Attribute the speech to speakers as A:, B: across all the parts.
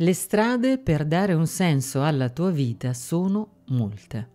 A: Le strade per dare un senso alla tua vita sono molte.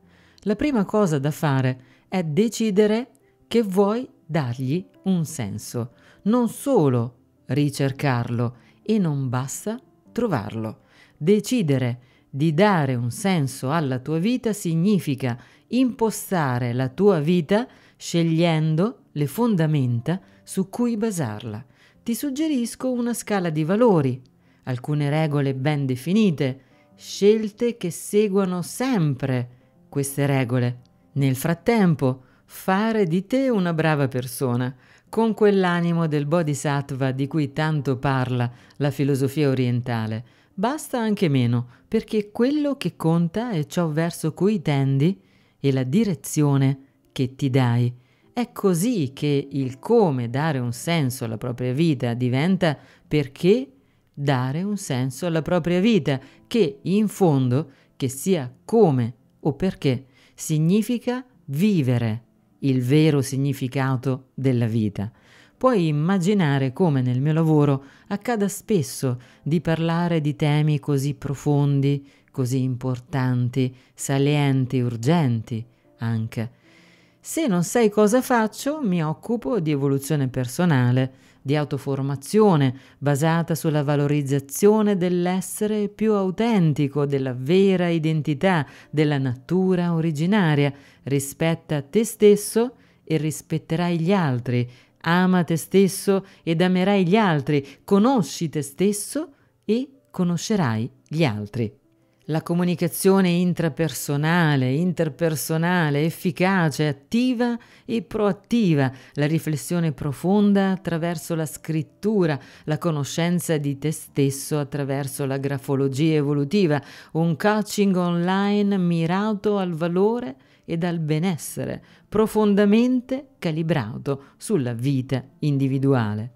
A: La prima cosa da fare è decidere che vuoi dargli un senso, non solo ricercarlo e non basta trovarlo. Decidere di dare un senso alla tua vita significa impostare la tua vita scegliendo le fondamenta su cui basarla. Ti suggerisco una scala di valori alcune regole ben definite, scelte che seguono sempre queste regole. Nel frattempo, fare di te una brava persona, con quell'animo del bodhisattva di cui tanto parla la filosofia orientale. Basta anche meno, perché quello che conta è ciò verso cui tendi e la direzione che ti dai. È così che il come dare un senso alla propria vita diventa perché dare un senso alla propria vita che in fondo, che sia come o perché, significa vivere il vero significato della vita. Puoi immaginare come nel mio lavoro accada spesso di parlare di temi così profondi, così importanti, salienti, urgenti anche. Se non sai cosa faccio, mi occupo di evoluzione personale, di autoformazione basata sulla valorizzazione dell'essere più autentico, della vera identità, della natura originaria. Rispetta te stesso e rispetterai gli altri. Ama te stesso ed amerai gli altri. Conosci te stesso e conoscerai gli altri la comunicazione intrapersonale, interpersonale, efficace, attiva e proattiva, la riflessione profonda attraverso la scrittura, la conoscenza di te stesso attraverso la grafologia evolutiva, un coaching online mirato al valore e al benessere, profondamente calibrato sulla vita individuale.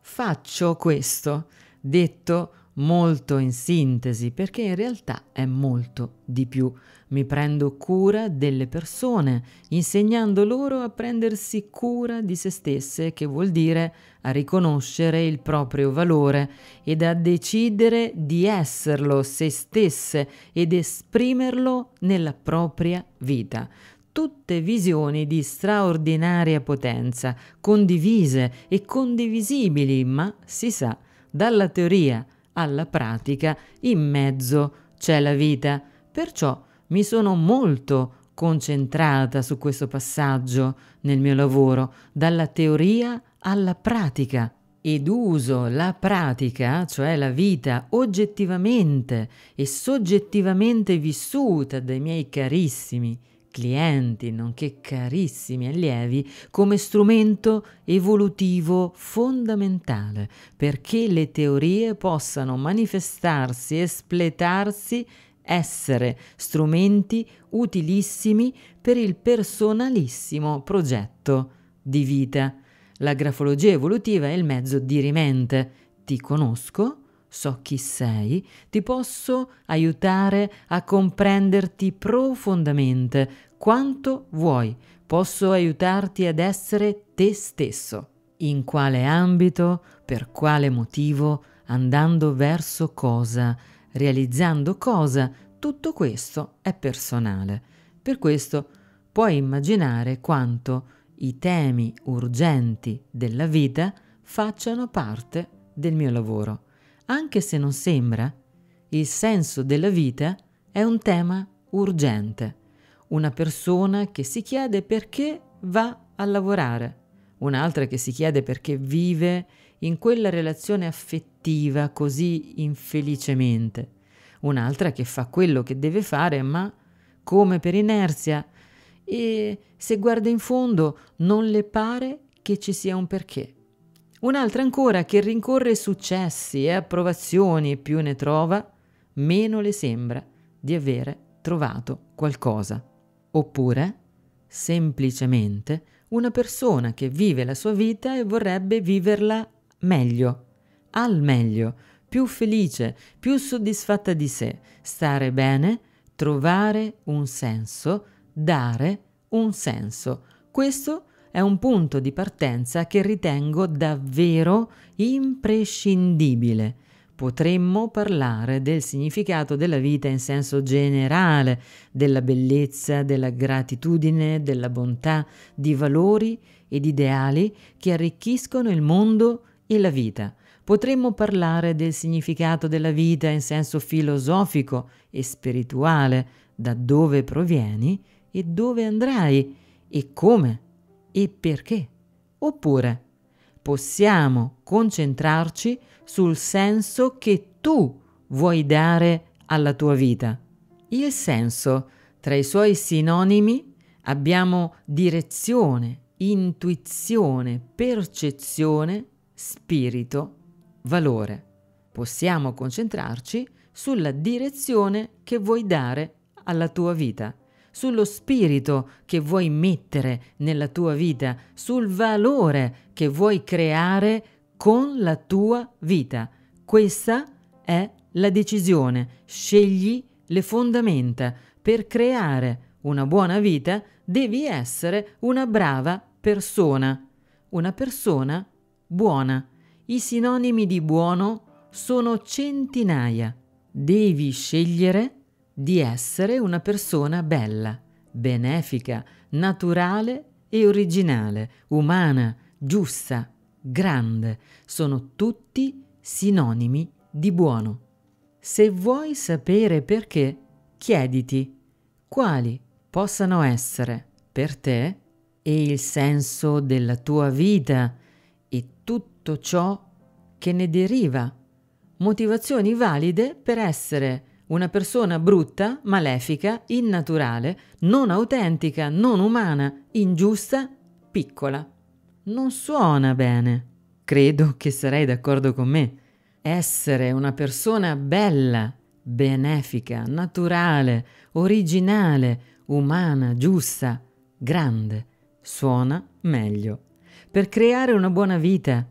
A: Faccio questo, detto molto in sintesi perché in realtà è molto di più. Mi prendo cura delle persone, insegnando loro a prendersi cura di se stesse, che vuol dire a riconoscere il proprio valore ed a decidere di esserlo se stesse ed esprimerlo nella propria vita tutte visioni di straordinaria potenza, condivise e condivisibili, ma si sa, dalla teoria alla pratica in mezzo c'è la vita. Perciò mi sono molto concentrata su questo passaggio nel mio lavoro, dalla teoria alla pratica ed uso la pratica, cioè la vita oggettivamente e soggettivamente vissuta dai miei carissimi clienti, nonché carissimi allievi, come strumento evolutivo fondamentale perché le teorie possano manifestarsi, espletarsi, essere strumenti utilissimi per il personalissimo progetto di vita. La grafologia evolutiva è il mezzo di rimente. Ti conosco, so chi sei, ti posso aiutare a comprenderti profondamente quanto vuoi, posso aiutarti ad essere te stesso, in quale ambito, per quale motivo, andando verso cosa, realizzando cosa, tutto questo è personale. Per questo puoi immaginare quanto i temi urgenti della vita facciano parte del mio lavoro anche se non sembra, il senso della vita è un tema urgente. Una persona che si chiede perché va a lavorare, un'altra che si chiede perché vive in quella relazione affettiva così infelicemente, un'altra che fa quello che deve fare ma come per inerzia e se guarda in fondo non le pare che ci sia un perché. Un'altra ancora che rincorre successi e approvazioni più ne trova, meno le sembra di avere trovato qualcosa. Oppure, semplicemente, una persona che vive la sua vita e vorrebbe viverla meglio, al meglio, più felice, più soddisfatta di sé, stare bene, trovare un senso, dare un senso. Questo è è un punto di partenza che ritengo davvero imprescindibile. Potremmo parlare del significato della vita in senso generale, della bellezza, della gratitudine, della bontà, di valori ed ideali che arricchiscono il mondo e la vita. Potremmo parlare del significato della vita in senso filosofico e spirituale, da dove provieni e dove andrai e come e perché. Oppure possiamo concentrarci sul senso che tu vuoi dare alla tua vita. Il senso, tra i suoi sinonimi, abbiamo direzione, intuizione, percezione, spirito, valore. Possiamo concentrarci sulla direzione che vuoi dare alla tua vita sullo spirito che vuoi mettere nella tua vita, sul valore che vuoi creare con la tua vita. Questa è la decisione. Scegli le fondamenta. Per creare una buona vita devi essere una brava persona. Una persona buona. I sinonimi di buono sono centinaia. Devi scegliere di essere una persona bella, benefica, naturale e originale, umana, giusta, grande. Sono tutti sinonimi di buono. Se vuoi sapere perché, chiediti quali possano essere per te e il senso della tua vita e tutto ciò che ne deriva. Motivazioni valide per essere una persona brutta, malefica, innaturale, non autentica, non umana, ingiusta, piccola. Non suona bene. Credo che sarei d'accordo con me. Essere una persona bella, benefica, naturale, originale, umana, giusta, grande, suona meglio. Per creare una buona vita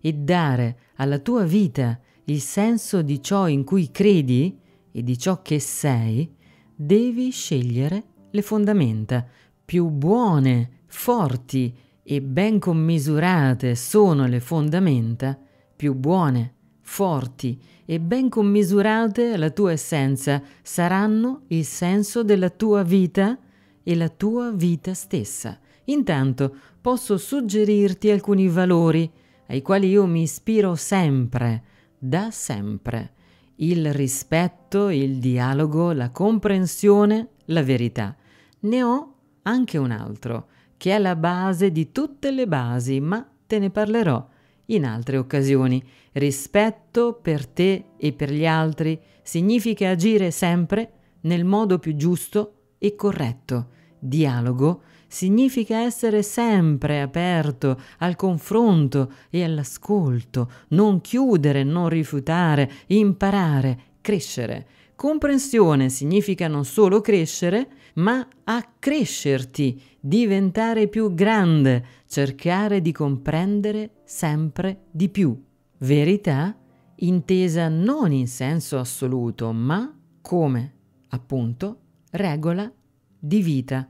A: e dare alla tua vita il senso di ciò in cui credi, e di ciò che sei, devi scegliere le fondamenta. Più buone, forti e ben commisurate sono le fondamenta, più buone, forti e ben commisurate la tua essenza saranno il senso della tua vita e la tua vita stessa. Intanto posso suggerirti alcuni valori ai quali io mi ispiro sempre, da sempre il rispetto, il dialogo, la comprensione, la verità. Ne ho anche un altro, che è la base di tutte le basi, ma te ne parlerò in altre occasioni. Rispetto per te e per gli altri significa agire sempre nel modo più giusto e corretto. Dialogo significa essere sempre aperto al confronto e all'ascolto, non chiudere, non rifiutare, imparare, crescere. Comprensione significa non solo crescere, ma accrescerti, diventare più grande, cercare di comprendere sempre di più. Verità intesa non in senso assoluto, ma come, appunto, regola di vita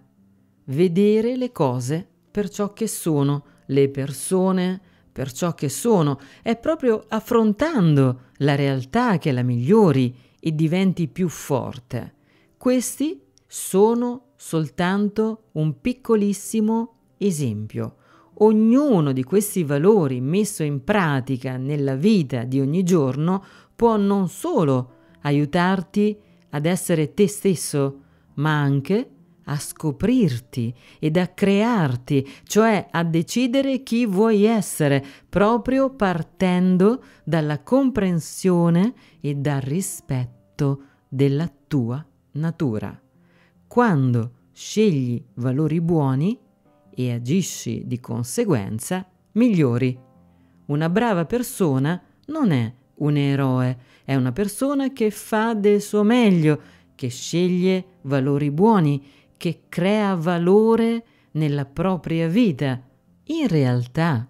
A: vedere le cose per ciò che sono, le persone per ciò che sono, è proprio affrontando la realtà che la migliori e diventi più forte. Questi sono soltanto un piccolissimo esempio. Ognuno di questi valori messo in pratica nella vita di ogni giorno può non solo aiutarti ad essere te stesso, ma anche a scoprirti ed a crearti, cioè a decidere chi vuoi essere, proprio partendo dalla comprensione e dal rispetto della tua natura. Quando scegli valori buoni e agisci di conseguenza, migliori. Una brava persona non è un eroe, è una persona che fa del suo meglio, che sceglie valori buoni che crea valore nella propria vita. In realtà,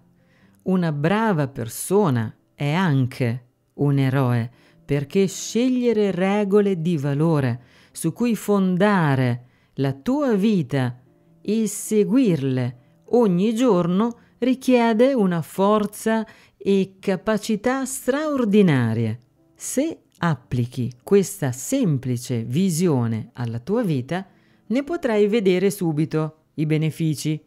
A: una brava persona è anche un eroe perché scegliere regole di valore su cui fondare la tua vita e seguirle ogni giorno richiede una forza e capacità straordinarie. Se applichi questa semplice visione alla tua vita, ne potrai vedere subito i benefici.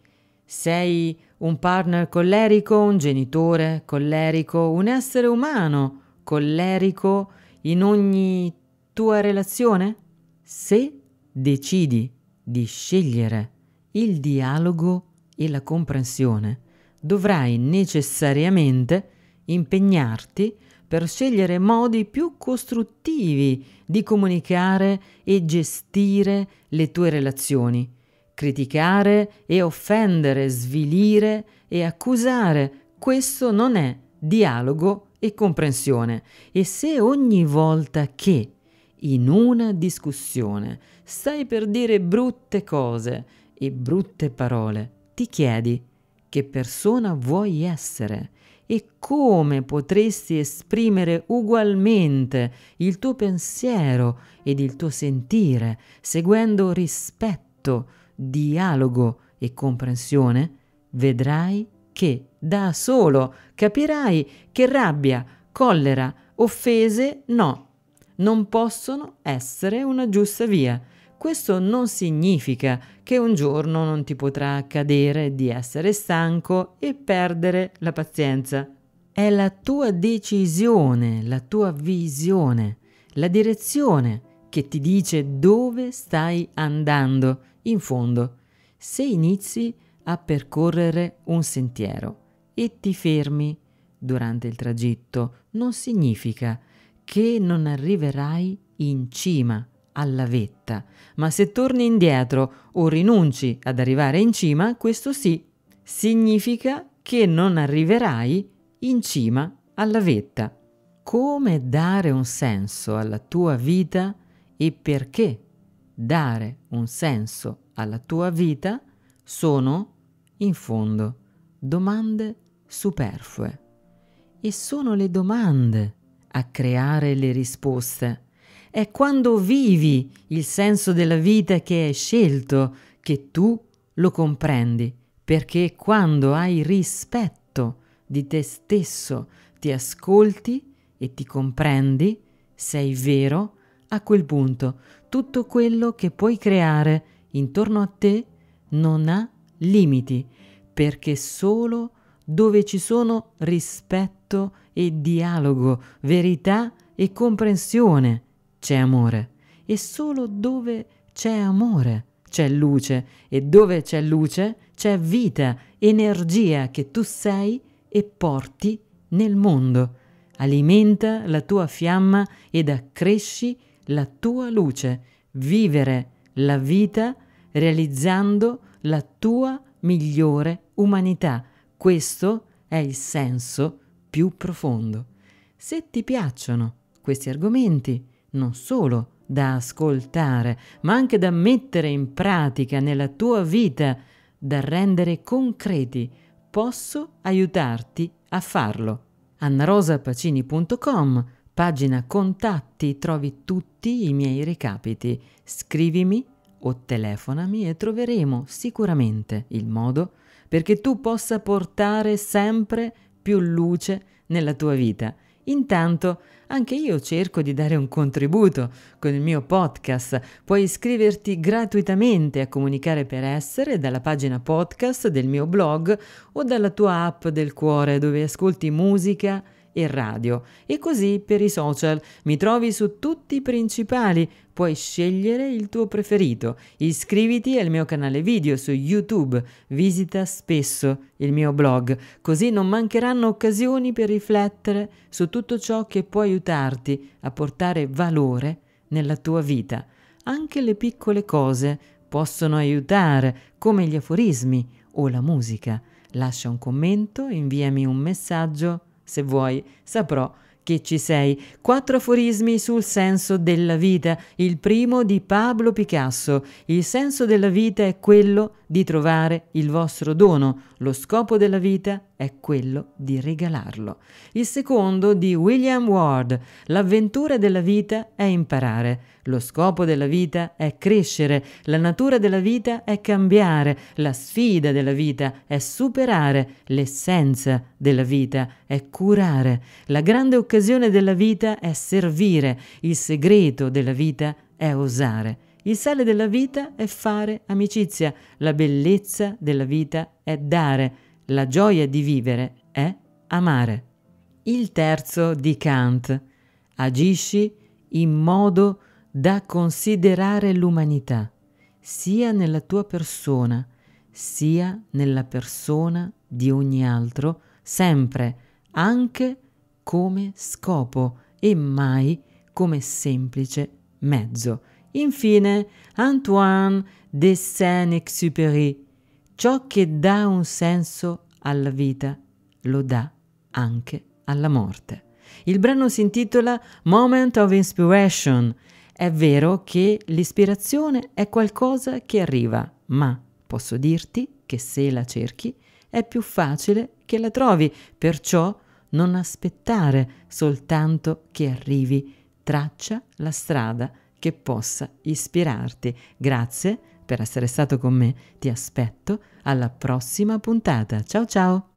A: Sei un partner collerico, un genitore collerico, un essere umano collerico in ogni tua relazione? Se decidi di scegliere il dialogo e la comprensione, dovrai necessariamente impegnarti a per scegliere modi più costruttivi di comunicare e gestire le tue relazioni, criticare e offendere, svilire e accusare, questo non è dialogo e comprensione. E se ogni volta che in una discussione stai per dire brutte cose e brutte parole, ti chiedi che persona vuoi essere e come potresti esprimere ugualmente il tuo pensiero ed il tuo sentire, seguendo rispetto, dialogo e comprensione, vedrai che da solo capirai che rabbia, collera, offese no, non possono essere una giusta via. Questo non significa che un giorno non ti potrà accadere di essere stanco e perdere la pazienza. È la tua decisione, la tua visione, la direzione che ti dice dove stai andando in fondo se inizi a percorrere un sentiero e ti fermi durante il tragitto non significa che non arriverai in cima alla vetta, ma se torni indietro o rinunci ad arrivare in cima, questo sì, significa che non arriverai in cima alla vetta. Come dare un senso alla tua vita e perché dare un senso alla tua vita sono, in fondo, domande superflue. E sono le domande a creare le risposte è quando vivi il senso della vita che hai scelto che tu lo comprendi, perché quando hai rispetto di te stesso, ti ascolti e ti comprendi, sei vero, a quel punto tutto quello che puoi creare intorno a te non ha limiti, perché solo dove ci sono rispetto e dialogo, verità e comprensione c'è amore e solo dove c'è amore c'è luce e dove c'è luce c'è vita, energia che tu sei e porti nel mondo. Alimenta la tua fiamma ed accresci la tua luce. Vivere la vita realizzando la tua migliore umanità. Questo è il senso più profondo. Se ti piacciono questi argomenti, non solo da ascoltare, ma anche da mettere in pratica nella tua vita, da rendere concreti, posso aiutarti a farlo. annarosapacini.com, pagina contatti, trovi tutti i miei recapiti. Scrivimi o telefonami e troveremo sicuramente il modo perché tu possa portare sempre più luce nella tua vita Intanto anche io cerco di dare un contributo con il mio podcast. Puoi iscriverti gratuitamente a Comunicare per Essere dalla pagina podcast del mio blog o dalla tua app del cuore dove ascolti musica e radio. E così per i social. Mi trovi su tutti i principali. Puoi scegliere il tuo preferito. Iscriviti al mio canale video su YouTube. Visita spesso il mio blog. Così non mancheranno occasioni per riflettere su tutto ciò che può aiutarti a portare valore nella tua vita. Anche le piccole cose possono aiutare, come gli aforismi o la musica. Lascia un commento, inviami un messaggio se vuoi, saprò che ci sei. Quattro aforismi sul senso della vita. Il primo di Pablo Picasso. Il senso della vita è quello di trovare il vostro dono. Lo scopo della vita è quello di regalarlo. Il secondo di William Ward, L'avventura della vita è imparare. Lo scopo della vita è crescere, la natura della vita è cambiare, la sfida della vita è superare, l'essenza della vita è curare, la grande occasione della vita è servire, il segreto della vita è osare. Il sale della vita è fare amicizia, la bellezza della vita è dare, la gioia di vivere è amare. Il terzo di Kant. Agisci in modo da considerare l'umanità, sia nella tua persona, sia nella persona di ogni altro, sempre, anche come scopo e mai come semplice mezzo. Infine, Antoine de Saint-Exupéry, ciò che dà un senso alla vita lo dà anche alla morte. Il brano si intitola Moment of Inspiration. È vero che l'ispirazione è qualcosa che arriva, ma posso dirti che se la cerchi è più facile che la trovi, perciò non aspettare soltanto che arrivi, traccia la strada che possa ispirarti. Grazie per essere stato con me, ti aspetto alla prossima puntata. Ciao ciao!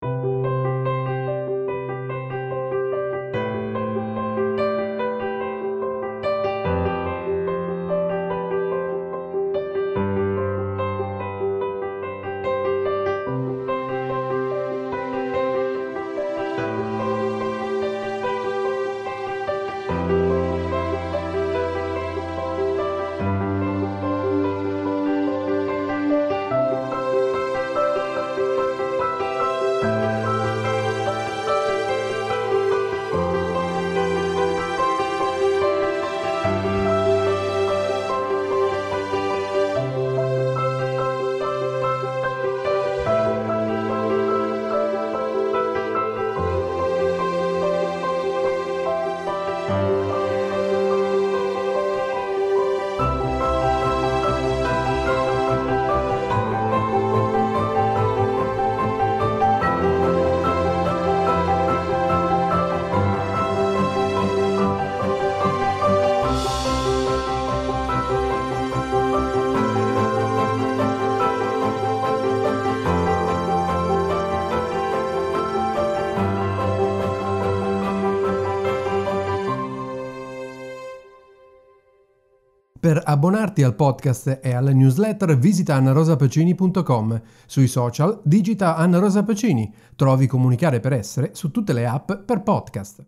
A: Per abbonarti al podcast e alla newsletter visita annarosapacini.com. Sui social digita Anna Rosa Pacini. Trovi comunicare per essere su tutte le app per podcast.